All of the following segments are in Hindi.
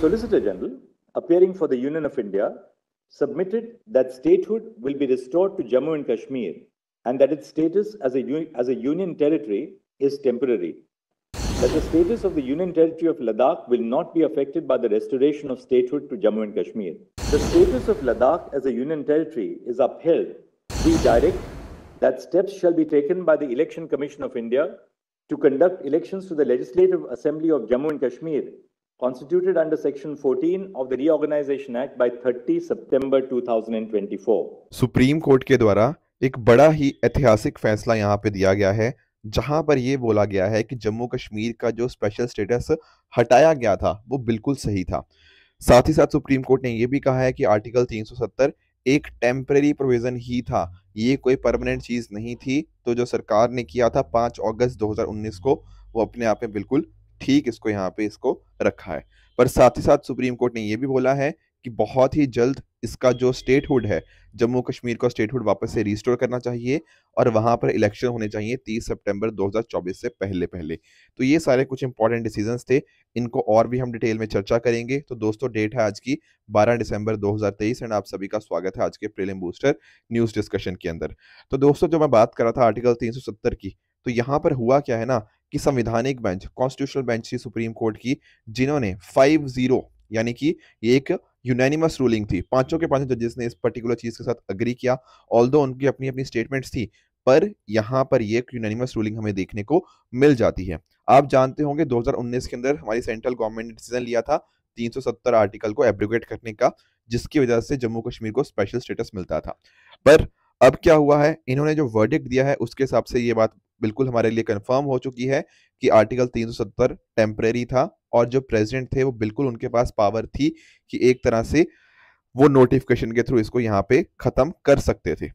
Solicitor General, appearing for the Union of India, submitted that statehood will be restored to Jammu and Kashmir and that its status as a, as a union territory is temporary. That the status of the union territory of Ladakh will not be affected by the restoration of statehood to Jammu and Kashmir. The status of Ladakh as a union territory is upheld. We direct that steps shall be taken by the Election Commission of India to conduct elections to the Legislative Assembly of Jammu and Kashmir constituted under Section 14 of the Reorganization Act by 30 September 2024. supreme court ke dwara ek bada hi aitihasik faisla yahan pe diya gaya hai जहां पर यह बोला गया है कि जम्मू कश्मीर का जो स्पेशल स्टेटस हटाया गया था वो बिल्कुल सही था साथ ही साथ सुप्रीम कोर्ट ने यह भी कहा है कि आर्टिकल 370 एक टेम्प्रेरी प्रोविजन ही था ये कोई परमानेंट चीज नहीं थी तो जो सरकार ने किया था 5 अगस्त 2019 को वो अपने आप में बिल्कुल ठीक इसको यहाँ पे इसको रखा है पर साथ ही साथ सुप्रीम कोर्ट ने यह भी बोला है कि बहुत ही जल्द इसका जो स्टेटहुड है जम्मू कश्मीर का स्टेटहुड वापस से रिस्टोर करना चाहिए और वहां पर इलेक्शन होने चाहिए 30 सितंबर 2024 से पहले पहले तो ये सारे कुछ इंपॉर्टेंट डिसीजन थे इनको और भी हम डिटेल में चर्चा करेंगे तो दोस्तों डेट है आज की 12 दिसंबर 2023 एंड आप सभी का स्वागत है आज के प्रेलिम बूस्टर न्यूज डिस्कशन के अंदर तो दोस्तों जो मैं बात कर रहा था आर्टिकल तीन की तो यहाँ पर हुआ क्या है ना कि संविधानिक बेंच कॉन्स्टिट्यूशनल बेंच थी सुप्रीम कोर्ट की जिन्होंने फाइव जीरो यानी कि एक यूनैनिमस रूलिंग थी पांचों के पांच जजेस ने इस पर्टिकुलर चीज के साथ अग्री किया ऑल उनकी अपनी अपनी स्टेटमेंट्स थी पर यहाँ पर ये यूनानिमस रूलिंग हमें देखने को मिल जाती है आप जानते होंगे 2019 के अंदर हमारी सेंट्रल गवर्नमेंट ने डिसीजन लिया था 370 आर्टिकल को एब्रोगेट करने का जिसकी वजह से जम्मू कश्मीर को स्पेशल स्टेटस मिलता था पर अब क्या हुआ है इन्होंने जो वर्डिक्ट दिया है उसके हिसाब से ये बात बिल्कुल हमारे लिए कंफर्म हो चुकी है कि आर्टिकल 370 सौ था और जो प्रेसिडेंट थे वो बिल्कुल उनके पास पावर थी कि एक तरह से वो नोटिफिकेशन के थ्रू इसको यहाँ पे ख़त्म कर सकते थे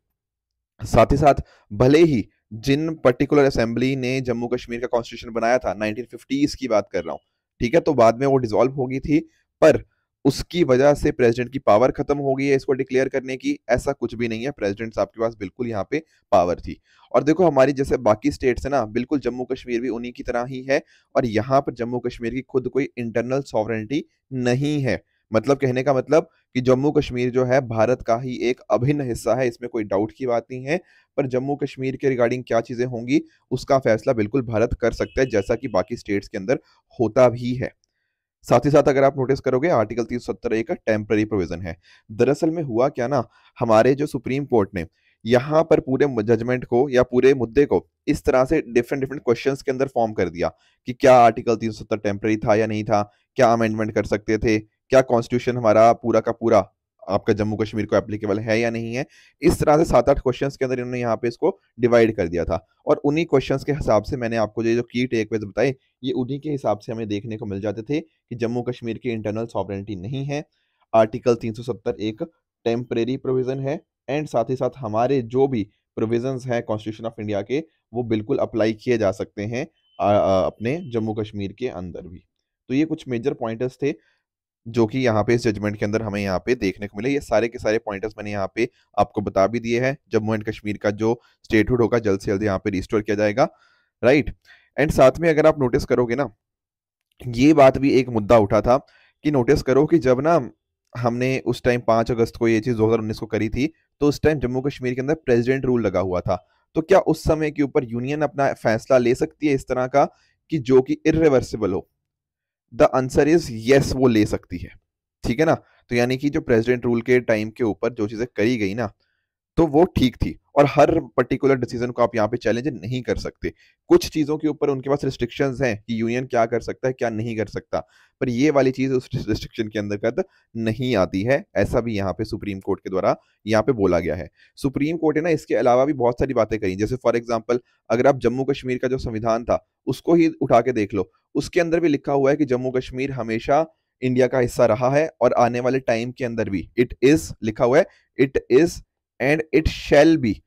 साथ ही साथ भले ही जिन पर्टिकुलर असेंबली ने जम्मू कश्मीर का कॉन्स्टिट्यूशन बनाया था 1950s की बात कर रहा हूँ ठीक है तो बाद में वो डिजोल्व हो गई थी पर उसकी वजह से प्रेसिडेंट की पावर खत्म हो गई है इसको डिक्लेयर करने की ऐसा कुछ भी नहीं है प्रेसिडेंट साहब के पास बिल्कुल यहाँ पे पावर थी और देखो हमारी जैसे बाकी स्टेट्स है ना बिल्कुल जम्मू कश्मीर भी उन्हीं की तरह ही है और यहाँ पर जम्मू कश्मीर की खुद कोई इंटरनल सॉवरेंटी नहीं है मतलब कहने का मतलब कि जम्मू कश्मीर जो है भारत का ही एक अभिन्न हिस्सा है इसमें कोई डाउट की बात नहीं है पर जम्मू कश्मीर के रिगार्डिंग क्या चीज़ें होंगी उसका फैसला बिल्कुल भारत कर सकता है जैसा कि बाकी स्टेट्स के अंदर होता भी है साथ ही साथ अगर आप नोटिस करोगे आर्टिकल तीन सत्तर ए का प्रोविजन है दरअसल में हुआ क्या ना हमारे जो सुप्रीम कोर्ट ने यहाँ पर पूरे जजमेंट को या पूरे मुद्दे को इस तरह से डिफरेंट डिफरेंट क्वेश्चंस के अंदर फॉर्म कर दिया कि क्या आर्टिकल तीन सौ सत्तर था या नहीं था क्या अमेंडमेंट कर सकते थे क्या कॉन्स्टिट्यूशन हमारा पूरा का पूरा आपका जम्मू कश्मीर को एप्लीकेबल है या नहीं है इस तरह से सात आठ क्वेश्चन के अंदर इन्होंने यहाँ पे इसको डिवाइड कर दिया था और उन्हीं क्वेश्चन के हिसाब से मैंने आपको जो की वेज बताए ये उन्हीं के हिसाब से हमें देखने को मिल जाते थे कि जम्मू कश्मीर की इंटरनल सॉवरेंटी नहीं है आर्टिकल 370 एक टेम्परेरी प्रोविज़न है एंड साथ ही साथ हमारे जो भी प्रोविजंस हैं कॉन्स्टिट्यूशन ऑफ इंडिया के वो बिल्कुल अप्लाई किए जा सकते हैं आ, आ, अपने जम्मू कश्मीर के अंदर भी तो ये कुछ मेजर पॉइंटर्स थे जो कि यहाँ पे इस जजमेंट के अंदर हमें यहाँ पे देखने को मिले ये सारे के सारे पॉइंटर्स मैंने यहाँ पे आपको बता भी दिए हैं जम्मू एंड कश्मीर का जो स्टेटहुड होगा जल्द से जल्द यहाँ पे रिस्टोर किया जाएगा राइट एंड साथ में अगर आप नोटिस करोगे ना ये बात भी एक मुद्दा उठा था कि नोटिस करो कि जब ना हमने उस टाइम पाँच अगस्त को ये चीज़ दो को करी थी तो उस टाइम जम्मू कश्मीर के अंदर प्रेजिडेंट रूल लगा हुआ था तो क्या उस समय के ऊपर यूनियन अपना फैसला ले सकती है इस तरह का कि जो कि इरिवर्सिबल हो द आंसर इज यस वो ले सकती है ठीक है ना तो यानी कि जो प्रेसिडेंट रूल के टाइम के ऊपर जो चीज़ें करी गई ना तो वो ठीक थी और हर पर्टिकुलर डिसीजन को आप यहाँ पे चैलेंज नहीं कर सकते कुछ चीज़ों के ऊपर उनके पास रिस्ट्रिक्शन हैं कि यूनियन क्या कर सकता है क्या नहीं कर सकता पर ये वाली चीज़ उस रिस्ट्रिक्शन के अंतर्गत नहीं आती है ऐसा भी यहाँ पे सुप्रीम कोर्ट के द्वारा यहाँ पे बोला गया है सुप्रीम कोर्ट ने ना इसके अलावा भी बहुत सारी बातें करी जैसे फॉर एग्जाम्पल अगर आप जम्मू कश्मीर का जो संविधान था उसको ही उठा के देख लो उसके अंदर भी लिखा हुआ है कि जम्मू कश्मीर हमेशा इंडिया का हिस्सा रहा है और आने वाले टाइम के अंदर भी इट इज़ लिखा हुआ है it is and it shall be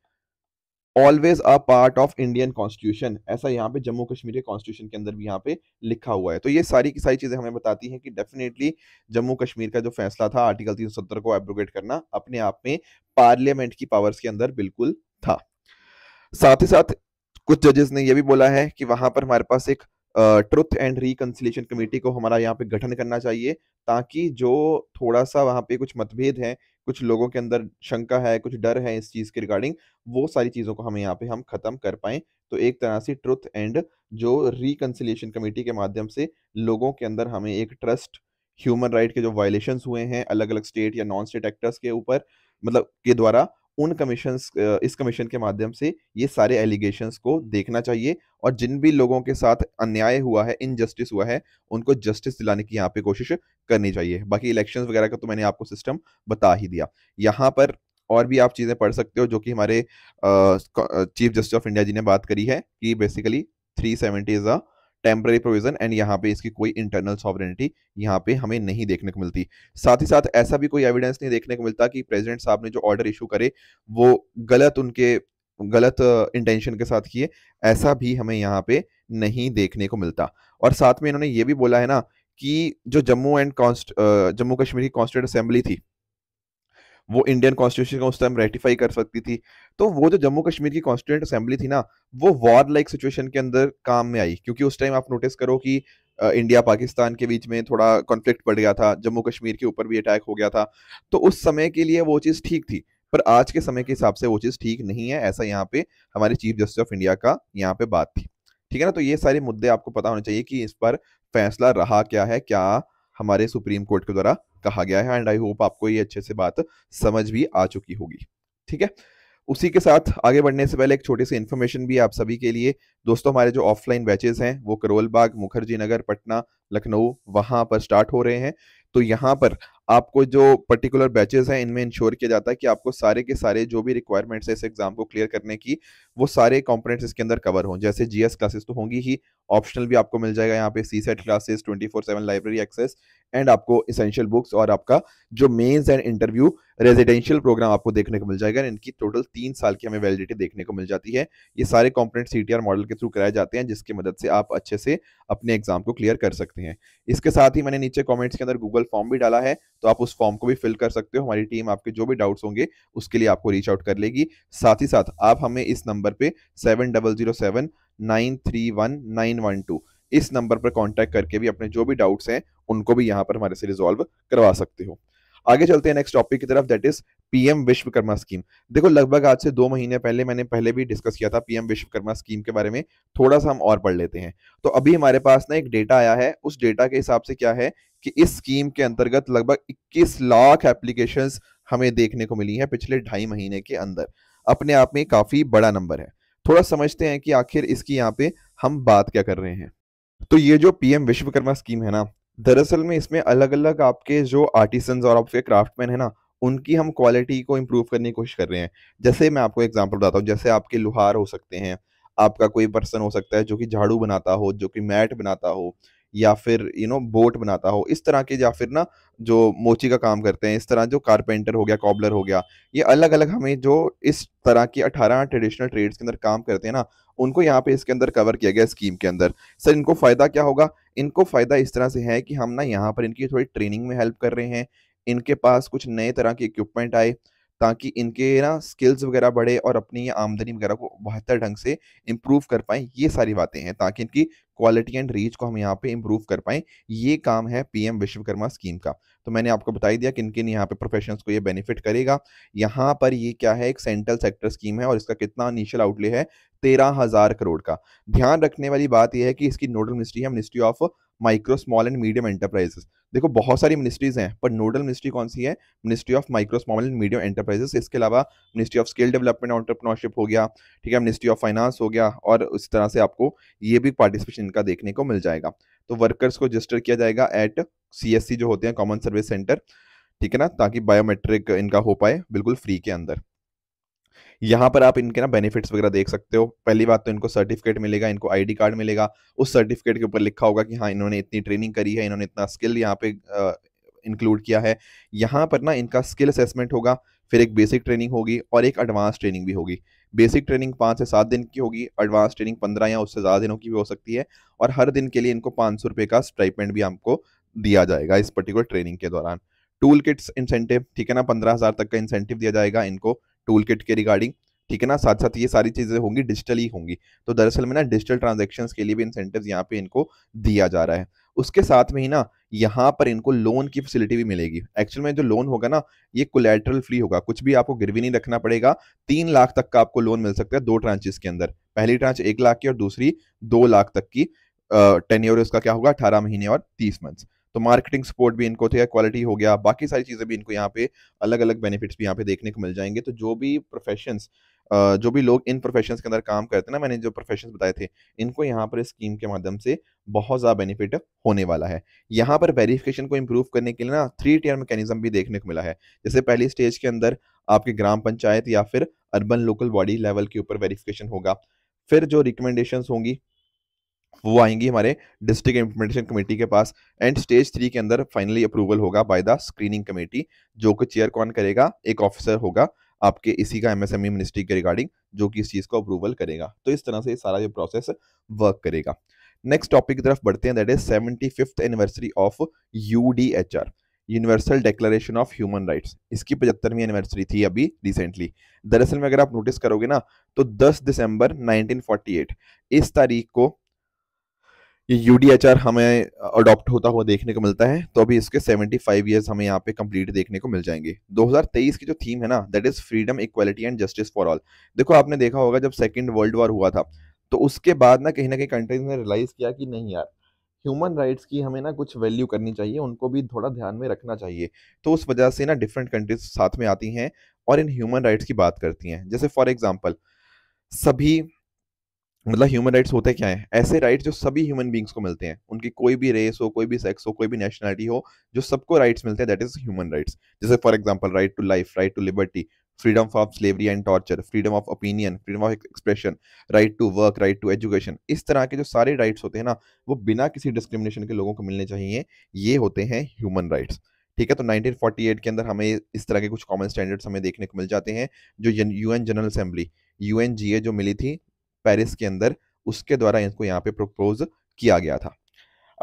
always a part of Indian constitution ऐसा यहाँ पे जम्मू कश्मीर के कॉन्स्टिट्यूशन के अंदर भी यहाँ पे लिखा हुआ है तो ये सारी की सारी चीज़ें हमें बताती हैं कि डेफिनेटली जम्मू कश्मीर का जो फैसला था आर्टिकल तीन को एब्रोगेट करना अपने आप में पार्लियामेंट की पावर्स के अंदर बिल्कुल था साथ ही साथ कुछ जजेस ने यह भी बोला है कि वहां पर हमारे पास एक ट्रुथ एंड रिकन्सिलेशन कमेटी को हमारा यहाँ पे गठन करना चाहिए ताकि जो थोड़ा सा वहाँ पे कुछ मतभेद है कुछ लोगों के अंदर शंका है कुछ डर है इस चीज़ के रिगार्डिंग वो सारी चीज़ों को हमें यहाँ पे हम ख़त्म कर पाएं तो एक तरह से ट्रुथ एंड जो रिकन्सिलेशन कमेटी के माध्यम से लोगों के अंदर हमें एक ट्रस्ट ह्यूमन राइट के जो वायलेशंस हुए हैं अलग अलग स्टेट या नॉन स्टेट एक्टर्स के ऊपर मतलब के द्वारा उन कमीशन इस कमीशन के माध्यम से ये सारे एलिगेशंस को देखना चाहिए और जिन भी लोगों के साथ अन्याय हुआ है इनजस्टिस हुआ है उनको जस्टिस दिलाने की यहाँ पे कोशिश करनी चाहिए बाकी इलेक्शंस वगैरह का तो मैंने आपको सिस्टम बता ही दिया यहाँ पर और भी आप चीज़ें पढ़ सकते हो जो कि हमारे chief justice of India ji ने बात करी है कि basically three seventy is a temporary provision and यहाँ पे इसकी कोई इंटरनल सॉवरिटी यहाँ पे हमें नहीं देखने को मिलती साथ ही साथ ऐसा भी कोई एविडेंस नहीं देखने को मिलता कि प्रेजिडेंट साहब ने जो ऑर्डर इशू करे वो गलत उनके गलत इंटेंशन के साथ किए ऐसा भी हमें यहाँ पे नहीं देखने को मिलता और साथ में इन्होंने ये भी बोला है ना कि जो जम्मू एंड जम्मू कश्मीर की कॉन्स्टिट्यूट असेंबली थी वो इंडियन कॉन्स्टिट्यूशन को उस टाइम रेटिफाई कर सकती थी तो वो जो जम्मू कश्मीर की कॉन्स्टिट्यूंट असेंबली थी ना वो वॉर लाइक सिचुएशन के अंदर काम में आई क्योंकि उस टाइम आप नोटिस करो कि इंडिया पाकिस्तान के बीच में थोड़ा कॉन्फ्लिक्ट बढ़ गया था जम्मू कश्मीर के ऊपर भी अटैक हो गया था तो उस समय के लिए वो चीज़ ठीक थी पर आज के समय के हिसाब से वो चीज़ ठीक नहीं है ऐसा यहाँ पे हमारे चीफ जस्टिस ऑफ इंडिया का यहाँ पे बात थी ठीक है ना तो ये सारे मुद्दे आपको पता होने चाहिए कि इस पर फैसला रहा क्या है क्या हमारे सुप्रीम कोर्ट के द्वारा कहा गया है एंड आई होप आपको ये अच्छे से बात समझ भी आ चुकी होगी ठीक है उसी के साथ आगे बढ़ने से पहले एक छोटे से इन्फॉर्मेशन भी आप सभी के लिए दोस्तों हमारे जो ऑफलाइन बैचेस हैं वो करोल बाग मुखर्जी नगर पटना लखनऊ वहां पर स्टार्ट हो रहे हैं तो यहाँ पर आपको जो पर्टिकुलर बैचेस हैं इनमें इंश्योर किया जाता है कि आपको सारे के सारे जो भी रिक्वायरमेंट्स है इस एग्जाम को क्लियर करने की वो सारे कॉम्पोनेट्स इसके अंदर कवर हों जैसे जीएस क्लासेस तो होंगी ही ऑप्शनल भी आपको मिल जाएगा यहाँ पे CSAT classes twenty four seven library access and आपको इसेंशियल बुक्स और आपका जो mains and interview residential programme आपको देखने को मिल जाएगा इनकी टोटल तीन साल की हमें वैलिडिटी देखने को मिल जाती है ये सारे कॉम्पोनेंट सी मॉडल के थ्रू कराए जाते हैं जिसकी मदद से आप अच्छे से अपने एग्जाम को क्लियर कर सकते हैं इसके साथ ही मैंने नीचे कॉमेंट्स के अंदर गूगल फॉर्म भी डाला है तो आप उस फॉर्म को भी फिल कर सकते हो हमारी टीम आपके जो भी डाउट्स होंगे उसके लिए आपको रीच आउट कर लेगी साथ ही साथ आप हमें इस नंबर पर seven double zero seven nine three one nine one two इस नंबर पर कांटेक्ट करके भी अपने जो भी डाउट्स हैं उनको भी यहाँ पर हमारे से रिजॉल्व करवा सकते हो आगे चलते हैं नेक्स्ट टॉपिक की तरफ that is PM Vishwakarma scheme देखो लगभग आज से दो महीने पहले मैंने पहले भी डिस्कस किया था पीएम विश्वकर्मा स्कीम के बारे में थोड़ा सा हम और पढ़ लेते हैं तो अभी हमारे पास ना एक डेटा आया है उस डेटा के हिसाब से क्या है कि इस स्कीम के अंतर्गत लगभग 21 लाख एप्लीकेशंस हमें देखने को मिली है पिछले ढाई महीने के अंदर अपने आप में काफी बड़ा नंबर है थोड़ा समझते हैं कि आखिर इसकी यहाँ पे हम बात क्या कर रहे हैं तो ये जो पीएम विश्वकर्मा स्कीम है ना दरअसल में इसमें अलग अलग आपके जो आर्टिसन और आपके क्राफ्टमैन है ना उनकी हम क्वालिटी को इम्प्रूव करने की कोशिश कर रहे हैं जैसे मैं आपको एग्जाम्पल बताता हूँ जैसे आपके लुहार हो सकते हैं आपका कोई पर्सन हो सकता है जो कि झाड़ू बनाता हो जो कि मैट बनाता हो या फिर यू नो बोट बनाता हो इस तरह के या फिर ना जो मोची का काम करते हैं इस तरह जो कारपेंटर हो गया कॉबलर हो गया ये अलग अलग हमें जो इस तरह की अठारह ट्रेडिशनल ट्रेड्स के अंदर काम करते हैं ना उनको यहाँ पे इसके अंदर कवर किया गया स्कीम के अंदर सर इनको फ़ायदा क्या होगा इनको फ़ायदा इस तरह से है कि हम ना यहाँ पर इनकी थोड़ी ट्रेनिंग में हेल्प कर रहे हैं इनके पास कुछ नए तरह के इक्विपमेंट आए ताकि इनके ना स्किल्स वगैरह बढ़े और अपनी आमदनी वगैरह को बेहतर ढंग से इम्प्रूव कर पाएँ ये सारी बातें हैं ताकि इनकी क्वालिटी एंड रीच को हम यहाँ पे इम्प्रूव कर पाएँ ये काम है पीएम विश्वकर्मा स्कीम का तो मैंने आपको बता दिया किन किन यहाँ पे प्रोफेशन को ये बेनिफिट करेगा यहाँ पर ये क्या है एक सेंट्रल सेक्टर स्कीम है और इसका कितना इनिशियल आउटले है तेरह हजार करोड़ का ध्यान रखने वाली बात यह है कि इसकी नोडल मिनिस्ट्री है ministry of micro small and medium enterprises देखो बहुत सारी मिनिस्ट्रीज हैं पर नोडल मिनिस्ट्री कौन सी है ministry of micro small and medium enterprises इसके अलावा ministry of skill development entrepreneurship हो गया ठीक है मिनिस्ट्री ऑफ फाइनेंस हो गया और इस तरह से आपको ये भी पार्टिसिपेशन इनका देखने को मिल जाएगा तो वर्कर्स को रजिस्टर किया जाएगा एट सी जो होते हैं कॉमन सर्विस सेंटर ठीक है ना ताकि बायोमेट्रिक इनका हो पाए बिल्कुल फ्री के अंदर यहाँ पर आप इनके ना बेनिफिट्स वगैरह देख सकते हो पहली बात तो इनको सर्टिफिकेट मिलेगा इनको आईडी कार्ड मिलेगा उस सर्टिफिकेट के ऊपर लिखा होगा कि हाँ इन्होंने इतनी ट्रेनिंग करी है इन्होंने इतना स्किल यहाँ पे इंक्लूड किया है यहाँ पर ना इनका स्किल असेसमेंट होगा फिर एक बेसिक ट्रेनिंग होगी और एक एडवांस ट्रेनिंग भी होगी बेसिक ट्रेनिंग पाँच से सात दिन की होगी एडवांस ट्रेनिंग पंद्रह या उससे ज़्यादा दिनों की भी हो सकती है और हर दिन के लिए इनको पाँच सौ रुपये का स्ट्राइपमेंट भी आपको दिया जाएगा इस पर्टिकुलर ट्रेनिंग के दौरान टूल किट्स इंसेंटिव ठीक है ना पंद्रह हज़ार तक का इंसेंटिव दिया जाएगा इनको टूल किट के रिगार्डिंग ठीक है ना साथ साथ ये सारी चीज़ें होंगी डिजिटल ही होंगी तो दरअसल में ना डिजिटल ट्रांजेक्शन के लिए भी इंसेंटिव यहाँ पे इनको दिया जा रहा है उसके साथ में ही ना यहाँ पर इनको लोन की फैसिलिटी भी मिलेगी एक्चुअल में जो लोन होगा ना ये कोलेट्रल फ्री होगा कुछ भी आपको गिरवी नहीं रखना पड़ेगा तीन लाख तक का आपको लोन मिल सकता है दो ट्रांचेस के अंदर पहली ट्रांच एक लाख की और दूसरी दो लाख तक की टेन ईयर उसका क्या होगा अठारह महीने और तीस मंथ्स तो मार्केटिंग सपोर्ट भी इनको थे क्वालिटी हो गया बाकी सारी चीज़ें भी इनको यहाँ पे अलग अलग बेनिफिट्स भी यहाँ पे देखने को मिल जाएंगे तो जो भी प्रोफेशंस जो भी लोग इन प्रोफेशन के अंदर काम करते हैं ना मैंने जो प्रोफेशन बताए थे इनको यहाँ पर इस स्कीम के माध्यम से बहुत ज़्यादा बेनिफिट होने वाला है यहाँ पर वेरिफिकेशन को इम्प्रूव करने के लिए ना थ्री टीयर मैकेनिज्म भी देखने को मिला है जैसे पहली स्टेज के अंदर आपके ग्राम पंचायत या फिर अर्बन लोकल बॉडी लेवल के ऊपर वेरिफिकेशन होगा फिर जो रिकमेंडेशन होंगी वो आएंगी हमारे डिस्ट्रिक्ट इम्प्लीमेंटेशन कमेटी के पास एंड स्टेज थ्री के अंदर फाइनली अप्रूवल होगा बाय द स्क्रीनिंग कमेटी जो कि चेयर कौन करेगा एक ऑफिसर होगा आपके इसी का एमएसएमई मिनिस्ट्री e के रिगार्डिंग जो कि इस चीज़ को अप्रूवल करेगा तो इस तरह से सारा ये प्रोसेस वर्क करेगा नेक्स्ट टॉपिक की तरफ बढ़ते हैं that is seventy fifth anniversary of u universal declaration of human rights इसकी पचहत्तरवीं एनिवर्सरी थी अभी रिसेंटली दरअसल में अगर आप नोटिस करोगे ना तो 10 दिसंबर 1948 इस तारीख को ये यूडीएचआर हमें अडॉप्ट होता हुआ देखने को मिलता है तो अभी इसके 75 फाइव ईयर्स हमें यहाँ पे कंप्लीट देखने को मिल जाएंगे 2023 की जो थीम है ना that is freedom equality and justice for all देखो आपने देखा होगा जब सेकेंड वर्ल्ड वॉर हुआ था तो उसके बाद ना कहीं ना कहीं कंट्रीज ने रियलाइज़ किया कि नहीं यार ह्यूमन राइट्स की हमें ना कुछ वैल्यू करनी चाहिए उनको भी थोड़ा ध्यान में रखना चाहिए तो उस वजह से ना डिफरेंट कंट्रीज साथ में आती हैं और इन ह्यूमन राइट्स की बात करती हैं जैसे फॉर एग्जाम्पल सभी मतलब ह्यूमन राइट्स होते क्या हैं ऐसे राइट्स जो सभी ह्यूमन बींग्स को मिलते हैं उनकी कोई भी रेस हो कोई भी सेक्स हो कोई भी नेशनलिटी हो जो सबको राइट्स मिलते हैं दैट इज ह्यूमन राइट्स जैसे for example right to life right to liberty freedom of slavery and torture freedom of opinion freedom of expression right to work right to education इस तरह के जो सारे राइट्स होते हैं ना वो बिना किसी डिस्क्रिमिनेशन के लोगों को मिलने चाहिए ये होते हैं ह्यूमन राइट्स ठीक है तो 1948 के अंदर हमें इस तरह के कुछ कॉमन स्टैंडर्ड्स हमें देखने को मिल जाते हैं जो यूएन जनरल असेंबली यूएनजीए जो मिली थी पेरिस के अंदर उसके द्वारा इनको यहाँ पे प्रपोज किया गया था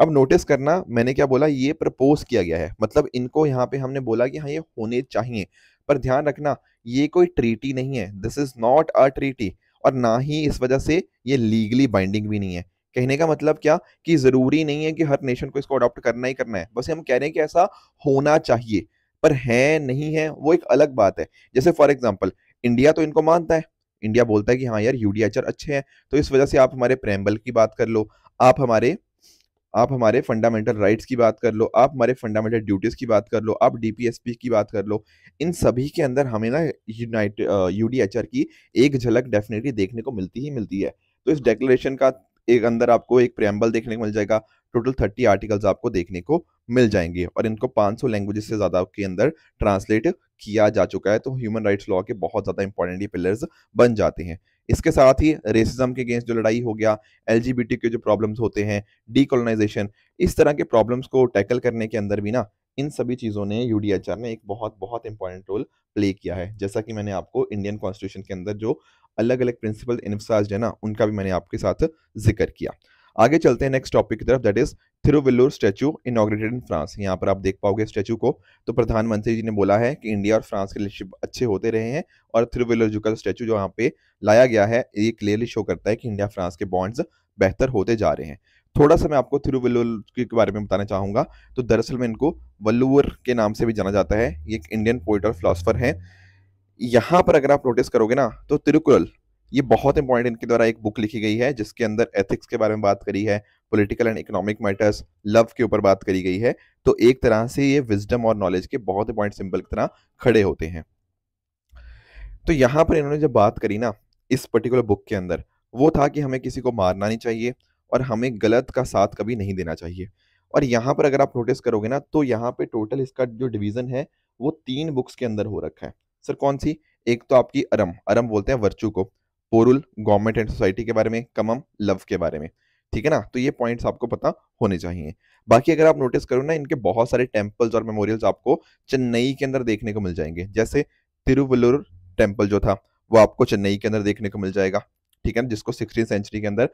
अब नोटिस करना मैंने क्या बोला ये प्रपोज किया गया है मतलब इनको यहाँ पे हमने बोला कि हाँ ये होने चाहिए पर ध्यान रखना ये कोई ट्रीटी नहीं है this is not a treaty और ना ही इस वजह से ये लीगली बाइंडिंग भी नहीं है कहने का मतलब क्या कि ज़रूरी नहीं है कि हर नेशन को इसको अडॉप्ट करना ही करना है बस हम कह रहे हैं कि ऐसा होना चाहिए पर है नहीं है वो एक अलग बात है जैसे फॉर एग्जाम्पल इंडिया तो इनको मानता है इंडिया बोलता है कि हाँ यार यूडीएचआर अच्छे हैं तो इस वजह से आप हमारे प्रेम्बल की बात कर लो आप हमारे आप हमारे फंडामेंटल राइट्स की बात कर लो आप हमारे फंडामेंटल ड्यूटीज़ की बात कर लो आप डीपीएसपी की बात कर लो इन सभी के अंदर हमें ना यूनाइट यूडीएचआर की एक झलक डेफिनेटली देखने को मिलती ही मिलती है तो इस डेक्लेशन हाँ। का एक अंदर आपको एक प्रेम्बल देखने को मिल जाएगा टोटल थर्टी आर्टिकल्स आपको देखने को मिल जाएंगे और इनको 500 लैंग्वेजेस से ज़्यादा के अंदर ट्रांसलेट किया जा चुका है तो ह्यूमन राइट्स लॉ के बहुत ज़्यादा इंपॉर्टेंट ये पिलर्स बन जाते हैं इसके साथ ही रेसिज्म के अगेंस्ट जो लड़ाई हो गया एल के जो प्रॉब्लम्स होते हैं डीकोलोनाइजेशन इस तरह के प्रॉब्लम्स को टैकल करने के अंदर भी ना इन सभी चीज़ों ने यू ने एक बहुत बहुत इंपॉर्टेंट रोल प्ले किया है जैसा कि मैंने आपको इंडियन कॉन्स्टिट्यूशन के अंदर जो अलग अलग प्रिंसिपल इन्फसाज है ना उनका भी मैंने आपके साथ जिक्र किया आगे चलते हैं नेक्स्ट टॉपिक की तरफ that is Thiruvalluvar statue inaugurated in France यहाँ पर आप देख पाओगे स्टैचू को तो प्रधानमंत्री जी ने बोला है कि इंडिया और फ्रांस के रिलेशनशिप अच्छे होते रहे हैं और थिरुविल्लूर जो का स्टैचू जो यहाँ पे लाया गया है ये क्लियरली शो करता है कि इंडिया फ्रांस के बॉन्ड्स बेहतर होते जा रहे हैं थोड़ा सा मैं आपको थिरुवल्लूर के बारे में बताना चाहूँगा तो दरअसल में इनको वल्लूर के नाम से भी जाना जाता है ये एक इंडियन पोइट और फिलासफर है यहाँ पर अगर आप नोटिस करोगे ना तो तिरुकुरल ये बहुत इंपॉर्टेंट इनके द्वारा एक बुक लिखी गई है जिसके अंदर एथिक्स के बारे में बात करी है political and economic matters love के ऊपर बात करी गई है तो एक तरह से ये विजडम और नॉलेज के बहुत इंपॉर्टेंट सिंबल की तरह खड़े होते हैं तो यहाँ पर इन्होंने जब बात करी ना इस पर्टिकुलर बुक के अंदर वो था कि हमें किसी को मारना नहीं चाहिए और हमें गलत का साथ कभी नहीं देना चाहिए और यहाँ पर अगर आप नोटिस करोगे ना तो यहाँ पे टोटल इसका जो डिवीज़न है वो तीन बुक्स के अंदर हो रखा है सर कौन सी एक तो आपकी अरम अरम बोलते हैं वर्चू को पोरुल गवर्नमेंट एंड सोसाइटी के बारे में कमम लव के बारे में ठीक है ना तो ये पॉइंट्स आपको पता होने चाहिए बाकी अगर आप नोटिस करो ना इनके बहुत सारे टेम्पल्स और मेमोरियल्स आपको चेन्नई के अंदर देखने को मिल जाएंगे जैसे तिरुवल्लूर टेम्पल जो था वो आपको चेन्नई के अंदर देखने को मिल जाएगा ठीक है ना जिसको सिक्सटीन सेंचुरी के अंदर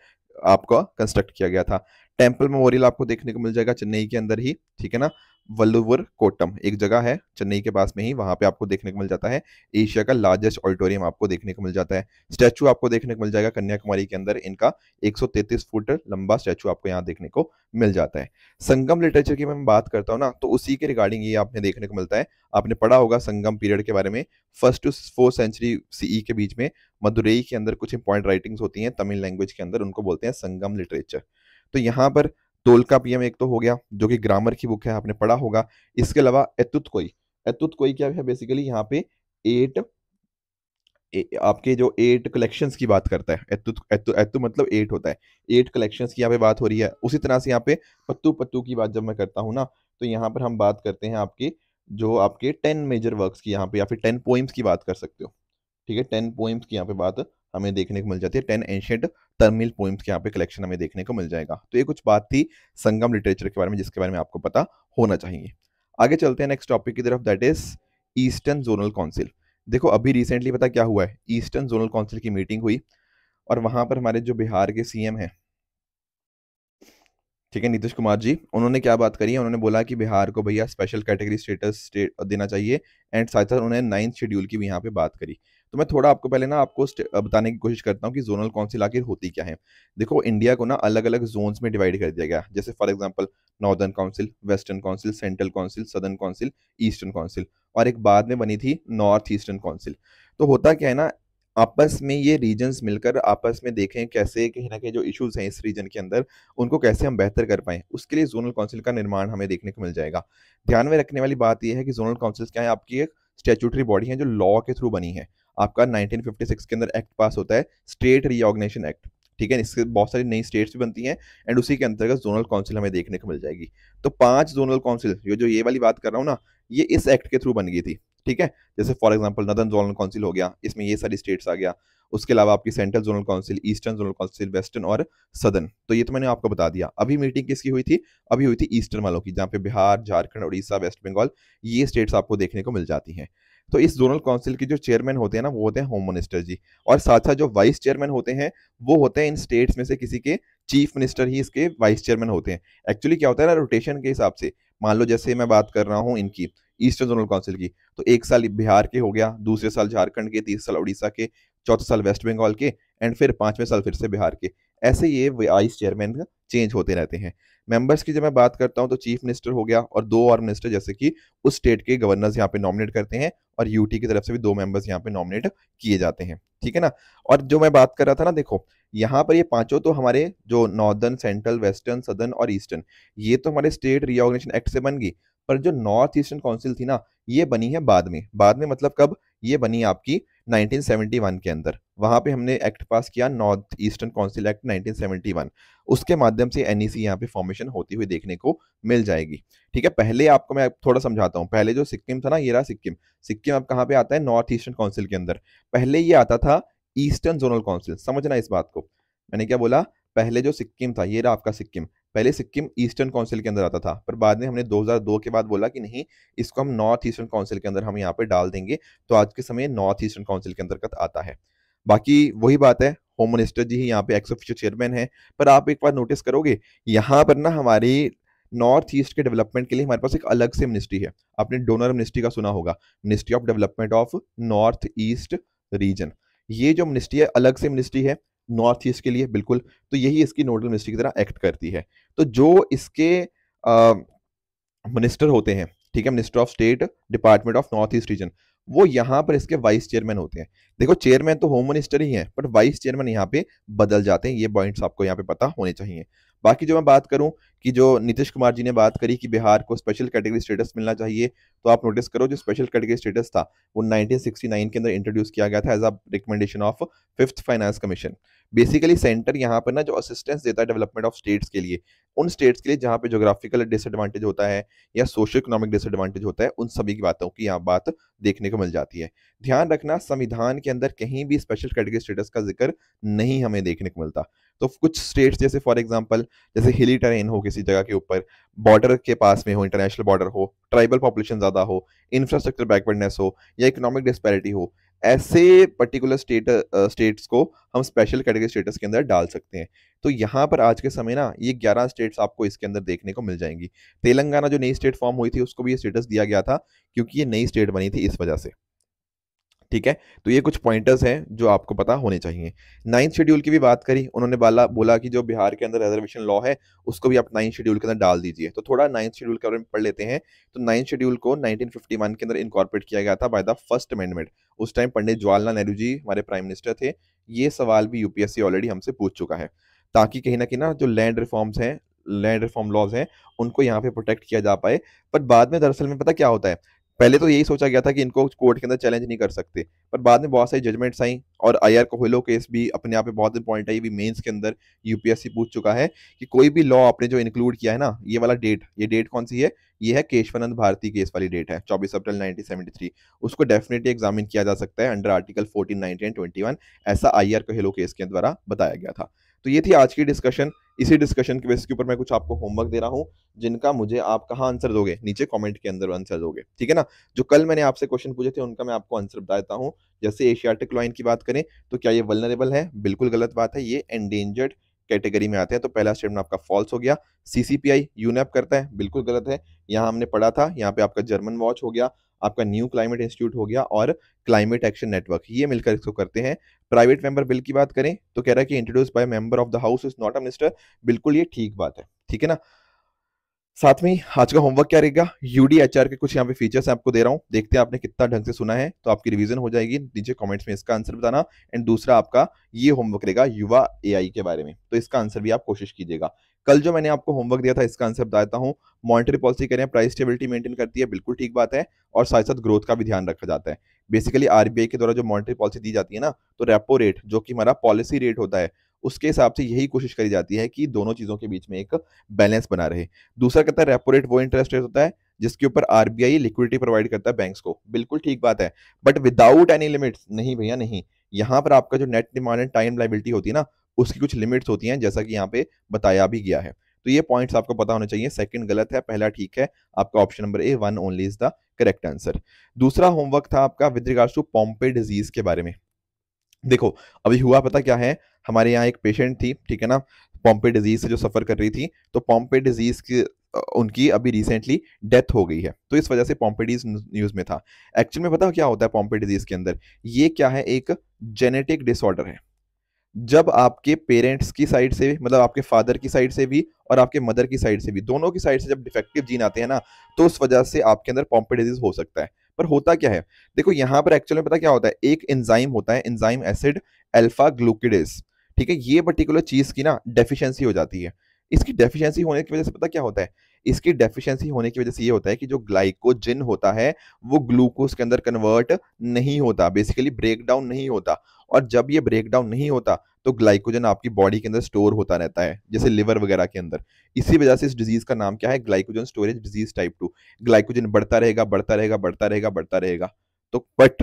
आपका कंस्ट्रक्ट किया गया था टेम्पल मेमोरियल आपको देखने को मिल जाएगा चेन्नई के अंदर ही ठीक है ना वल्लुवर कोटम एक जगह है चेन्नई के पास में ही वहां पे आपको देखने को मिल जाता है एशिया का लार्जेस्ट ऑडिटोरियम आपको देखने को मिल जाता है स्टैचू आपको देखने को मिल जाएगा कन्याकुमारी के अंदर इनका 133 फुट लंबा स्टैचू आपको यहाँ देखने को मिल जाता है संगम लिटरेचर की मैं बात करता हूँ ना तो उसी के रिगार्डिंग ये आपने देखने को मिलता है आपने पढ़ा होगा संगम पीरियड के बारे में first to fourth century CE के बीच में मदुरई के अंदर कुछ इंपॉर्टेंट राइटिंग्स होती हैं तमिल लैंग्वेज के अंदर उनको बोलते हैं संगम लिटरेचर तो यहाँ पर तोल का पीएम एक तो हो गया जो कि ग्रामर की बुक है आपने पढ़ा होगा इसके अलावा एतुत कोई एतुत कोई क्या है बेसिकली यहाँ पे एट ए, आपके जो एट कलेक्शंस की बात करता है एतु एतु एतु मतलब एट होता है एट कलेक्शंस की यहाँ पे बात हो रही है उसी तरह से यहाँ पे पत्तू पत्तू की बात जब मैं करता हूँ ना तो यहाँ पर हम बात करते हैं आपके जो आपके टेन मेजर वर्क्स की यहाँ पे या फिर टेन पोइम्स की बात कर सकते हो ठीक है टेन पोइम्स की यहाँ पे बात हमें देखने को मिल जाती है टेन एंशियंट तमिल पोइम्स के यहाँ पे कलेक्शन हमें देखने को मिल जाएगा तो ये कुछ बात थी संगम लिटरेचर के बारे में जिसके बारे में आपको पता होना चाहिए आगे चलते हैं नेक्स्ट टॉपिक की तरफ that is eastern zonal council देखो अभी रिसेंटली पता क्या हुआ है ईस्टर्न जोनल काउंसिल की मीटिंग हुई और वहाँ पर हमारे जो बिहार के सीएम हैं ठीक है नीतीश कुमार जी उन्होंने क्या बात करी है उन्होंने बोला कि बिहार को भैया स्पेशल कैटेगरी स्टेटस देना चाहिए एंड साथ साथ उन्होंने नाइन्थ शेड्यूल की भी यहाँ पे बात करी तो मैं थोड़ा आपको पहले ना आपको बताने की कोशिश करता हूँ कि जोनल काउंसिल आखिर होती क्या है देखो इंडिया को ना अलग अलग जोन्स में डिवाइड कर दिया गया जैसे for example northern council western council central council southern council eastern council और एक बाद में बनी थी नॉर्थ ईस्टर्न काउंसिल तो होता क्या है ना आपस में ये रीजन्स मिलकर आपस में देखें कैसे कहीं ना कहीं जो इश्यूज हैं इस रीजन के अंदर उनको कैसे हम बेहतर कर पाएं उसके लिए जोनल काउंसिल का निर्माण हमें देखने को मिल जाएगा ध्यान में रखने वाली बात यह है कि जोनल काउंसिल्स क्या है आपकी एक स्टेचूटरी बॉडी है जो लॉ के थ्रू बनी है आपका 1956 के अंदर एक्ट पास होता है स्टेट रिओर्गनाइजेशन एक्ट ठीक है इसके बहुत सारी नई स्टेट्स भी बनती हैं एंड उसी के अंतर्गत जोनल काउंसिल हमें देखने को मिल जाएगी तो पांच जोनल काउंसिल जो जो ये वाली बात कर रहा हूँ ना ये इस एक्ट के थ्रू बन गई थी ठीक है जैसे for example northern zonal council हो गया इसमें ये सारी स्टेट्स आ गया उसके अलावा आपकी central zonal council eastern zonal council western और सदन तो ये तो मैंने आपको बता दिया अभी मीटिंग किसकी हुई थी अभी हुई थी ईस्टर्न वालों की जहाँ पे बिहार झारखंड उड़ीसा वेस्ट बंगाल ये स्टेट्स आपको देखने को मिल जाती हैं तो इस जोनल काउंसिल के जो चेयरमैन होते हैं ना वो होते हैं होम मिनिस्टर जी और साथ साथ जो वाइस चेयरमैन होते हैं वो होते हैं इन स्टेट्स में से किसी के चीफ मिनिस्टर ही इसके वाइस चेयरमैन होते हैं एक्चुअली क्या होता है ना रोटेशन के हिसाब से मान लो जैसे मैं बात कर रहा हूँ इनकी ईस्टर्न जोनल काउंसिल की तो एक साल बिहार के हो गया दूसरे साल झारखंड के तीसरे साल उड़ीसा के चौथे साल वेस्ट बंगाल के एंड फिर पांचवें साल फिर से बिहार के ऐसे ये वाइस चेयरमैन चेंज होते रहते हैं मेंबर्स की जब मैं बात करता हूँ तो चीफ मिनिस्टर हो गया और दो और मिनिस्टर जैसे कि उस स्टेट के गवर्नर्स यहाँ पे नॉमिनेट करते हैं और यूटी की तरफ से भी दो मेंबर्स यहाँ पे नॉमिनेट किए जाते हैं ठीक है ना और जो मैं बात कर रहा था ना देखो यहाँ पर ये पांचों तो हमारे जो नॉर्दर्न सेंट्रल वेस्टर्न सदर्न और ईस्टर्न ये तो हमारे स्टेट रिओर्गेनाइजेशन एक्ट से बन गई पर जो नॉर्थ ईस्टर्न काउंसिल थी ना ये बनी है बाद में बाद में मतलब कब ये बनी आपकी 1971 के अंदर वहाँ पे हमने एक्ट पास किया नॉर्थ ईस्टर्न काउंसिल एक्ट 1971 उसके माध्यम से एन ई सी यहाँ पे फॉर्मेशन होती हुई देखने को मिल जाएगी ठीक है पहले आपको मैं थोड़ा समझाता हूँ पहले जो सिक्किम था ना ये रहा सिक्किम सिक्किम अब कहाँ पे आता है नॉर्थ ईस्टर्न काउंसिल के अंदर पहले ये आता था ईस्टर्न जोनल काउंसिल समझना इस बात को मैंने क्या बोला पहले जो सिक्किम था ये रहा आपका सिक्किम पहले सिक्किम ईस्टर्न काउंसिल के अंदर आता था पर बाद में हमने 2002 के बाद बोला कि नहीं इसको हम नॉर्थ ईस्टर्न काउंसिल के अंदर हम यहाँ पर डाल देंगे तो आज के समय नॉर्थ ईस्टर्न काउंसिल के अंतर्गत आता है बाकी वही बात है होम मिनिस्टर जी ही यहाँ पे एक्स ऑफिशियल चेयरमैन है पर आप एक बार नोटिस करोगे यहाँ पर ना हमारी नॉर्थ ईस्ट के डेवलपमेंट के लिए हमारे पास एक अलग से मिनिस्ट्री है आपने डोनर मिनिस्ट्री का सुना होगा ministry of development of North East region ये जो मिनिस्ट्री है अलग से मिनिस्ट्री है नॉर्थ ईस्ट के लिए बिल्कुल तो यही इसकी नोडल मिनिस्ट्री की तरह एक्ट करती है तो जो इसके मिनिस्टर होते हैं ठीक है minister of state department of North East region वो यहाँ पर इसके वाइस चेयरमैन होते हैं देखो चेयरमैन तो होम मिनिस्टर ही है बट वाइस चेयरमैन यहाँ पे बदल जाते हैं ये पॉइंट्स आपको यहाँ पे पता होने चाहिए बाकी जो मैं बात करूँ कि जो नीतीश कुमार जी ने बात करी कि बिहार को स्पेशल कैटेगरी स्टेटस मिलना चाहिए तो आप नोटिस करो जो स्पेशल कैटेगरी स्टेटस था वो 1969 के अंदर इंट्रोड्यूस किया गया था as a recommendation of fifth finance commission basically centre यहाँ पर ना जो असिस्टेंस देता है डेवलपमेंट ऑफ स्टेट्स के लिए उन स्टेट्स के लिए जहाँ पे जोग्राफिकल डिसएडवांटेज होता है या सोशो इकोनॉमिक डिसएडवांटेज होता है उन सभी की बातों की यहाँ बात देखने को मिल जाती है ध्यान रखना संविधान के अंदर कहीं भी स्पेशल कैटेगरी स्टेटस का जिक्र नहीं हमें देखने को मिलता तो कुछ स्टेट्स जैसे फॉर एग्जाम्पल जैसे हिली टेरेन हो गई किसी जगह के ऊपर बॉर्डर के पास में हो इंटरनेशनल बॉर्डर हो ट्राइबल पॉपुलेशन ज़्यादा हो इंफ्रास्ट्रक्चर बैकवर्डनेस हो या इकोनॉमिक डिस्पैरिटी हो ऐसे पर्टिकुलर स्टेट स्टेट्स को हम स्पेशल कैटेगरी स्टेटस के अंदर डाल सकते हैं तो यहाँ पर आज के समय ना ये 11 स्टेट्स आपको इसके अंदर देखने को मिल जाएंगी तेलंगाना जो नई स्टेट फॉर्म हुई थी उसको भी ये स्टेटस दिया गया था क्योंकि ये नई स्टेट बनी थी इस वजह से ठीक है तो ये कुछ पॉइंटर्स हैं जो आपको पता होने चाहिए नाइन्थ शेड्यूल की भी बात करी उन्होंने बाला बोला कि जो बिहार के अंदर रिजर्वेशन लॉ है उसको भी आप नाइन्थ शेड्यूल के अंदर डाल दीजिए तो थोड़ा नाइन्थ शेड्यूल के बारे में पढ़ लेते हैं तो नाइन्थ शेड्यूल को नाइनटीन के अंदर इनकॉर्पोरेट किया गया था बाय द फर्स्ट अमेंडमेंट उस टाइम पंडित जवाहरलाल नेहरू जी हमारे प्राइम मिनिस्टर थे ये सवाल भी यूपीएससी ऑलरेडी हमसे पूछ चुका है ताकि कहीं ना कहीं ना जो लैंड रिफॉर्म्स हैं लैंड रिफॉर्म लॉज हैं उनको यहाँ पे प्रोटेक्ट किया जा पाए पर बाद में दरअसल में पता क्या होता है पहले तो यही सोचा गया था कि इनको कोर्ट के अंदर चैलेंज नहीं कर सकते पर बाद में बहुत सारी जजमेंट्स आई और आई आर कोहलो केस भी अपने आप में बहुत इंपॉर्टेंट है ये भी मेंस के अंदर यूपीएससी पूछ चुका है कि कोई भी लॉ आपने जो इंक्लूड किया है ना ये वाला डेट ये डेट कौन सी है ये है केशवानंद भारती केस वाली डेट है चौबीस अप्रैल थ्री उसको डेफिनेटली एग्जामिन किया जा सकता है under article fourteen nineteen twenty one ऐसा आई आर कोहेलो केस के द्वारा बताया गया था तो ये थी आज की डिस्कशन इसी डिस्कशन के बेसिस के ऊपर मैं कुछ आपको होमवर्क दे रहा हूँ जिनका मुझे आप कहाँ आंसर दोगे नीचे कमेंट के अंदर आंसर दोगे ठीक है ना जो कल मैंने आपसे क्वेश्चन पूछे थे उनका मैं आपको आंसर बता देता हूँ जैसे एशियाटिक लॉइन की बात करें तो क्या ये वलनरेबल है बिल्कुल गलत बात है ये एंडेंजर्ड कैटेगरी में आते हैं तो पहला स्टेटमेंट आपका फॉल्स हो गया सीसीपीआई यूनैप करता है बिल्कुल गलत है यहाँ हमने पढ़ा था यहाँ पे आपका जर्मन वॉच हो गया आपका न्यू क्लाइमेट इंस्टीट्यूट हो गया और क्लाइमेट एक्शन नेटवर्क ये मिलकर इसको करते हैं प्राइवेट मेंबर बिल की बात करें तो कह रहा है कि introduce by member of the house is not a minister बिल्कुल ये ठीक बात है ठीक है ना साथ में आज का होमवर्क क्या रहेगा यूडीएचआर के कुछ यहाँ पे फीचर्स आपको दे रहा हूँ देखते हैं आपने कितना ढंग से सुना है तो आपकी रिवीजन हो जाएगी नीचे कमेंट्स में इसका आंसर बताना एंड दूसरा आपका ये होमवर्क रहेगा युवा एआई के बारे में तो इसका आंसर भी आप कोशिश कीजिएगा कल जो मैंने आपको होमवर्क दिया था इसका आंसर बताता हूँ मॉनिटरी पॉलिसी करें प्राइस स्टेबिलिटी मेंटेन करती है बिल्कुल ठीक बात है और साथ साथ ग्रोथ का भी ध्यान रखा जाता है बेसिकली आरबीआई के द्वारा जो मॉनिटरी पॉलिसी दी जाती है ना तो रेपो रेट जो कि हमारा पॉलिसी रेट होता है उसके हिसाब से यही कोशिश करी जाती है कि दोनों चीज़ों के बीच में एक बैलेंस बना रहे दूसरा कहता है रेपो रेट वो इंटरेस्ट रेट होता है जिसके ऊपर आरबीआई लिक्विडिटी प्रोवाइड करता है बैंक्स को बिल्कुल ठीक बात है बट विदाउट एनी लिमिट्स नहीं भैया नहीं यहाँ पर आपका जो net demand and time liability होती है ना उसकी कुछ लिमिट्स होती हैं जैसा कि यहाँ पे बताया भी गया है तो ये पॉइंट्स आपको पता होना चाहिए सेकंड गलत है पहला ठीक है आपका option number A one only is the correct answer दूसरा होमवर्क था आपका with regards to Pompe disease के बारे में देखो अभी हुआ पता क्या है हमारे यहाँ एक पेशेंट थी ठीक है ना पॉम्पे डिजीज से जो सफ़र कर रही थी तो पॉम्पे डिजीज की उनकी अभी रिसेंटली डेथ हो गई है तो इस वजह से पॉम्पेडीज न्यूज़ में था एक्चुअल में पता क्या होता है पॉम्पे डिजीज़ के अंदर ये क्या है एक जेनेटिक डिसऑर्डर है जब आपके पेरेंट्स की साइड से मतलब आपके फादर की साइड से भी और आपके मदर की साइड से भी दोनों की साइड से जब डिफेक्टिव जीन आते हैं ना तो उस वजह से आपके अंदर पॉम्पे डिजीज हो सकता है पर होता क्या है देखो यहाँ पर एक्चुअली पता क्या होता है एक एंजाइम होता है एंजाइम एसिड अल्फा ग्लूकिडेस ठीक है ये पर्टिकुलर चीज़ की ना डेफिशिएंसी हो जाती है इसकी डेफिशिएंसी होने की वजह से पता क्या होता है इसकी डेफिशिएंसी होने की वजह से ये होता है कि जो ग्लाइकोजिन होता है वो ग्लूकोज के अंदर कन्वर्ट नहीं होता बेसिकली ब्रेक डाउन नहीं होता और जब ये ब्रेक डाउन नहीं होता तो ग्लाइकोजन आपकी बॉडी के अंदर स्टोर होता रहता है जैसे लिवर वगैरह के अंदर इसी वजह से इस डिजीज का नाम क्या है glycogen storage disease type two glycogen बढ़ता रहेगा बढ़ता रहेगा बढ़ता रहेगा बढ़ता रहेगा तो बट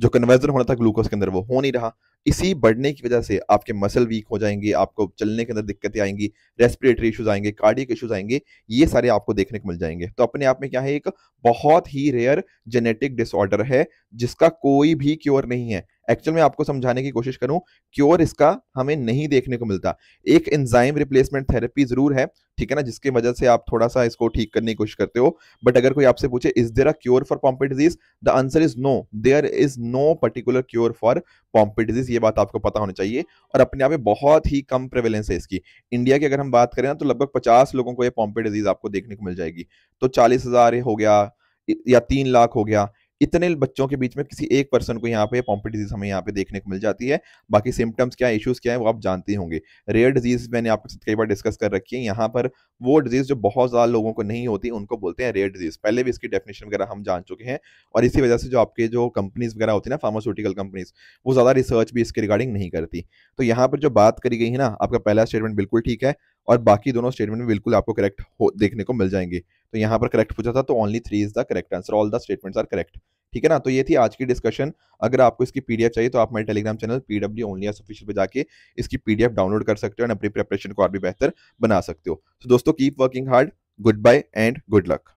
जो कन्वर्जन होना था ग्लूकोज के अंदर वो हो नहीं रहा इसी बढ़ने की वजह से आपके मसल वीक हो जाएंगे आपको चलने के अंदर दिक्कतें आएंगी रेस्पिरेटरी इश्यूज आएंगे कार्डियक इश्यूज आएंगे ये सारे आपको देखने को मिल जाएंगे तो अपने आप में क्या है एक बहुत ही रेयर जेनेटिक डिसऑर्डर है जिसका कोई भी क्योर नहीं है एक्चुअल में आपको समझाने की कोशिश करूं क्योर इसका हमें नहीं देखने को मिलता एक एंजाइम रिप्लेसमेंट थेरेपी जरूर है ठीक है ना जिसकी वजह से आप थोड़ा सा इसको ठीक करने की कोशिश करते हो बट अगर कोई आपसे पूछे is there a cure for Pompe disease the answer is no there is no particular cure for Pompe disease ये बात आपको पता होना चाहिए और अपने आप में बहुत ही कम प्रेवलेंस है इसकी इंडिया की अगर हम बात करें ना तो लगभग पचास लोगों को ये पॉम्पे डिजीज आपको देखने को मिल जाएगी तो चालीस हजार हो गया या तीन लाख हो गया इतने बच्चों के बीच में किसी एक पर्सन को यहाँ पे पॉम्पी डिजीज हमें यहाँ पे देखने को मिल जाती है बाकी सिम्टम्स क्या इश्यूज क्या है वो आप जानते होंगे रेयर डिजीज मैंने आपके साथ कई बार डिस्कस कर रखी है यहाँ पर वो डिजीज जो बहुत ज़्यादा लोगों को नहीं होती उनको बोलते हैं रेयर डिजीज पहले भी इसकी डेफिनेशन वगैरह हम जान चुके हैं और इसी वजह से जो आपके जो कंपनीज वगैरह होती है ना फार्मास्यूटिकल कंपनीज वो ज़्यादा रिसर्च भी इसके रिगार्डिंग नहीं करती तो यहाँ पर जो बात करी गई है ना आपका पहला स्टेटमेंट बिल्कुल ठीक है और बाकी दोनों स्टेटमेंट में बिल्कुल आपको करेक्ट देखने को मिल जाएंगे तो यहाँ पर करेक्ट पूछा था तो only three is the correct answer all the statements are correct ठीक है ना तो ये थी आज की डिस्कशन अगर आपको इसकी पीडीएफ चाहिए तो आप मेरे Telegram channel PW only IAS official पर जाके इसकी पीडीएफ डाउनलोड कर सकते हो और अपनी प्रिपरेशन को और भी बेहतर बना सकते हो तो दोस्तों keep working hard goodbye and good luck